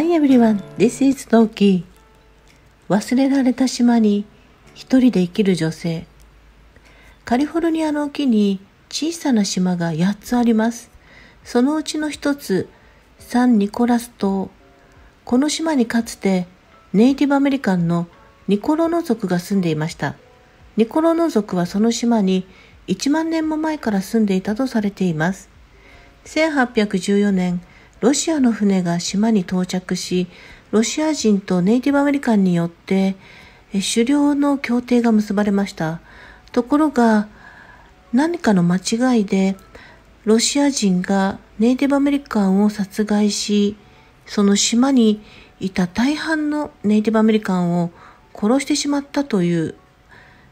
Hi everyone, this is Doki. 忘れられた島に一人で生きる女性。カリフォルニアの沖に小さな島が8つあります。そのうちの一つ、サン・ニコラス島。この島にかつてネイティブアメリカンのニコロノ族が住んでいました。ニコロノ族はその島に1万年も前から住んでいたとされています。1814年、ロシアの船が島に到着し、ロシア人とネイティブアメリカンによって狩猟の協定が結ばれました。ところが、何かの間違いで、ロシア人がネイティブアメリカンを殺害し、その島にいた大半のネイティブアメリカンを殺してしまったという、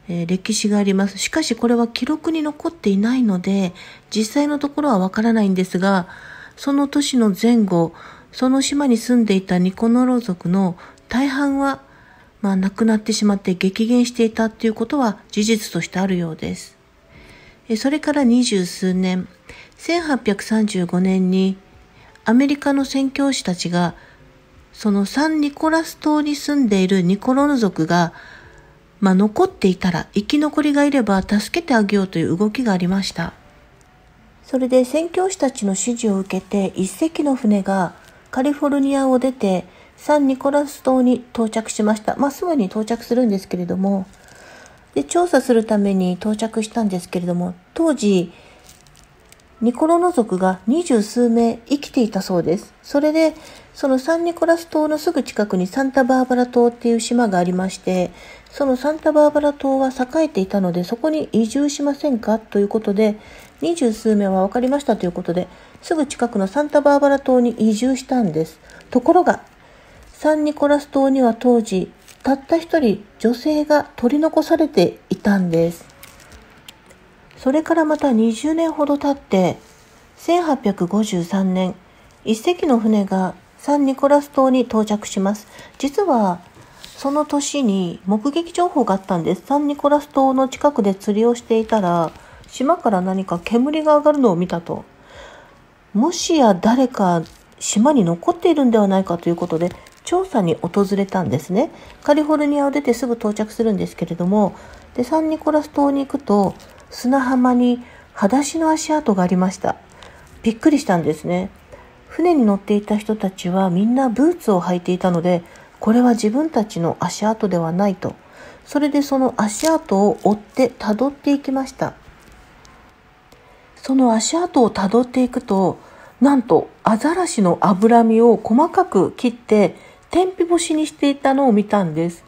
えー、歴史があります。しかしこれは記録に残っていないので、実際のところはわからないんですが、その年の前後、その島に住んでいたニコノロ族の大半は、まあ、亡くなってしまって激減していたということは事実としてあるようです。それから二十数年、1835年にアメリカの宣教師たちがそのサンニコラス島に住んでいるニコロノ族が、まあ、残っていたら生き残りがいれば助けてあげようという動きがありました。それで宣教師たちの指示を受けて一隻の船がカリフォルニアを出てサンニコラス島に到着しました。まあ、すぐに到着するんですけれども、で、調査するために到着したんですけれども、当時、ニコロノ族が二十数名生きていたそうです。それで、そのサンニコラス島のすぐ近くにサンタバーバラ島っていう島がありまして、そのサンタバーバラ島は栄えていたので、そこに移住しませんかということで、二十数名は分かりましたということで、すぐ近くのサンタバーバラ島に移住したんです。ところが、サンニコラス島には当時、たった一人女性が取り残されていたんです。それからまた20年ほど経って、1853年、一隻の船がサンニコラス島に到着します。実は、その年に目撃情報があったんです。サンニコラス島の近くで釣りをしていたら、島から何か煙が上がるのを見たと。もしや誰か島に残っているんではないかということで、調査に訪れたんですね。カリフォルニアを出てすぐ到着するんですけれども、で、サンニコラス島に行くと、砂浜に裸足の足跡がありました。びっくりしたんですね。船に乗っていた人たちはみんなブーツを履いていたので、これは自分たちの足跡ではないと。それでその足跡を追って辿っていきました。その足跡をたどっていくとなんとアザラシの脂身を細かく切って天日干しにしていたのを見たんです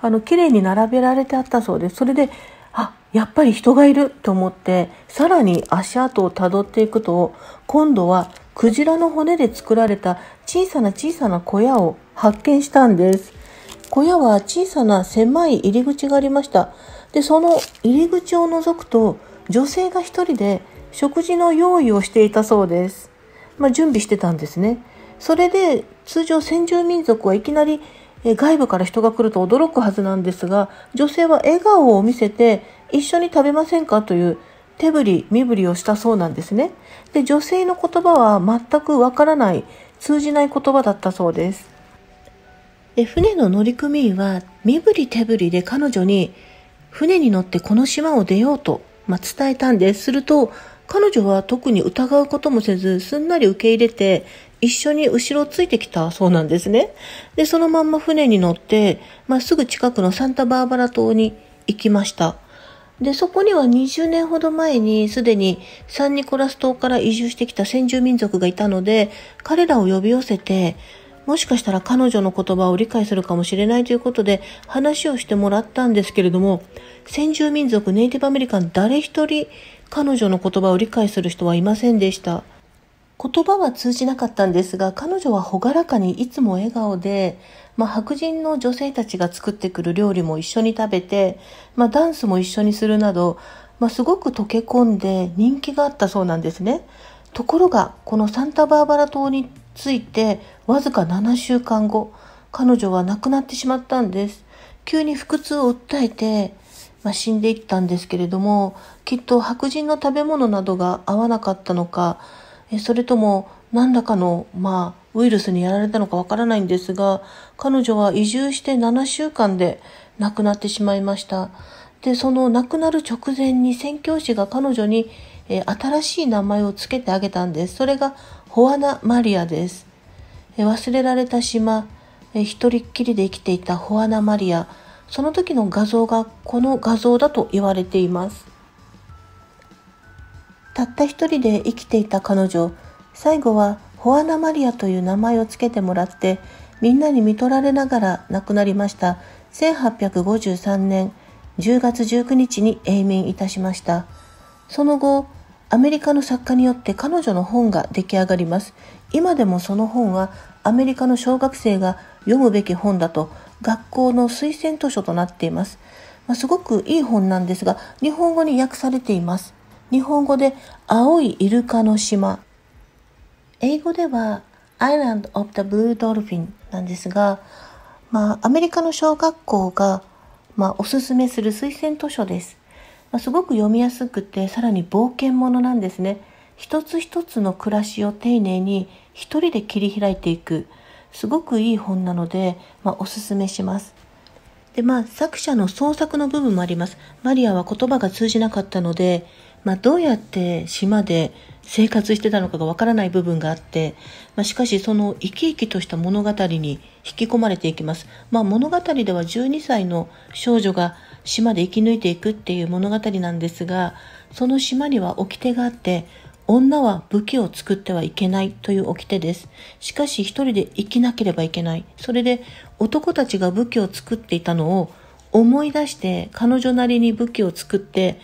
あの綺麗に並べられてあったそうですそれであやっぱり人がいると思ってさらに足跡をたどっていくと今度はクジラの骨で作られた小さな小さな小屋を発見したんです小屋は小さな狭い入り口がありましたでその入り口を覗くと女性が一人で食事の用意をしていたそうです。まあ、準備してたんですね。それで通常先住民族はいきなり外部から人が来ると驚くはずなんですが、女性は笑顔を見せて一緒に食べませんかという手振り、身振りをしたそうなんですね。で、女性の言葉は全くわからない、通じない言葉だったそうです。で船の乗組員は身振り手振りで彼女に船に乗ってこの島を出ようと、まあ、伝えたんです。すると、彼女は特に疑うこともせず、すんなり受け入れて、一緒に後ろをついてきたそうなんですね。で、そのまんま船に乗って、まあ、すぐ近くのサンタバーバラ島に行きました。で、そこには20年ほど前にすでにサンニコラス島から移住してきた先住民族がいたので、彼らを呼び寄せて、もしかしたら彼女の言葉を理解するかもしれないということで話をしてもらったんですけれども、先住民族ネイティブアメリカン誰一人彼女の言葉を理解する人はいませんでした。言葉は通じなかったんですが、彼女は朗らかにいつも笑顔で、まあ、白人の女性たちが作ってくる料理も一緒に食べて、まあ、ダンスも一緒にするなど、まあ、すごく溶け込んで人気があったそうなんですね。ところが、このサンタバーバラ島について、わずか7週間後、彼女は亡くなってしまったんです。急に腹痛を訴えて、まあ、死んでいったんですけれどもきっと白人の食べ物などが合わなかったのかそれとも何らかの、まあ、ウイルスにやられたのかわからないんですが彼女は移住して7週間で亡くなってしまいましたでその亡くなる直前に宣教師が彼女に、え新しい名前を付けてあげたんですそれがホアナ・マリアです、え忘れられた島、え一人っきりで生きていたホアナ・マリアその時の画像がこの画像だと言われていますたった一人で生きていた彼女最後はホアナ・マリアという名前を付けてもらってみんなに見取られながら亡くなりました1853年10月19日に永眠いたしましたその後アメリカの作家によって彼女の本が出来上がります今でもその本はアメリカの小学生が読むべき本だと学校の推薦図書となっています。まあ、すごくいい本なんですが、日本語に訳されています。日本語で青いイルカの島。英語では Island of the Blue Dolphin なんですが、まあ、アメリカの小学校が、まあ、おすすめする推薦図書です。まあ、すごく読みやすくて、さらに冒険者なんですね。一つ一つの暮らしを丁寧に一人で切り開いていく。すごくいい本なので、まあ、おすすめします。で、まあ、作者の創作の部分もあります。マリアは言葉が通じなかったので、まあ、どうやって島で生活してたのかがわからない部分があって、まあ、しかしその生き生きとした物語に引き込まれていきます。まあ、物語では12歳の少女が島で生き抜いていくっていう物語なんですが、その島には掟があって、女は武器を作ってはいけないという掟です。しかし一人で生きなければいけない。それで男たちが武器を作っていたのを思い出して彼女なりに武器を作って、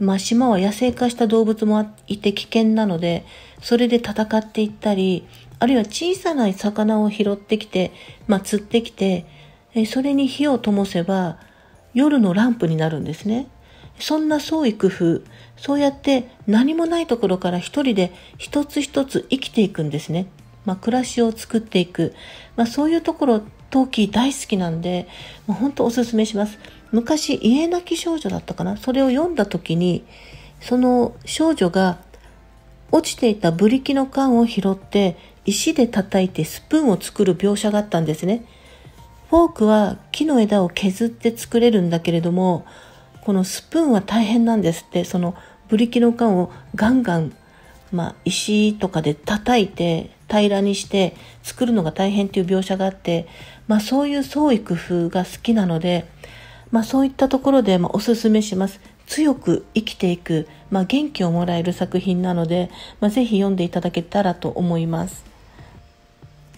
まあ、島は野生化した動物もいて危険なので、それで戦っていったり、あるいは小さな魚を拾ってきて、まあ、釣ってきて、それに火を灯せば夜のランプになるんですね。そんな創意工夫、そうやって何もないところから一人で一つ一つ生きていくんですね。まあ、暮らしを作っていく。まあ、そういうところ、陶器大好きなんで、もう本当おすすめします。昔、家なき少女だったかなそれを読んだ時に、その少女が落ちていたブリキの缶を拾って石で叩いてスプーンを作る描写があったんですね。フォークは木の枝を削って作れるんだけれども、このスプーンは大変なんですってそのブリキの缶をガンガン、まあ、石とかで叩いて平らにして作るのが大変っていう描写があって、まあ、そういう創意工夫が好きなので、まあ、そういったところで、まおすすめします。強く生きていく、まあ、元気をもらえる作品なので、まあ、ぜひ読んでいただけたらと思います。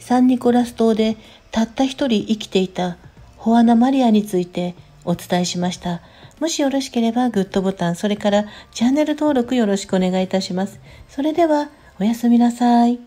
サンニコラス島でたった一人生きていたホアナ・マリアについてお伝えしました。もしよろしければグッドボタン、それからチャンネル登録よろしくお願いいたします。それでは、おやすみなさい。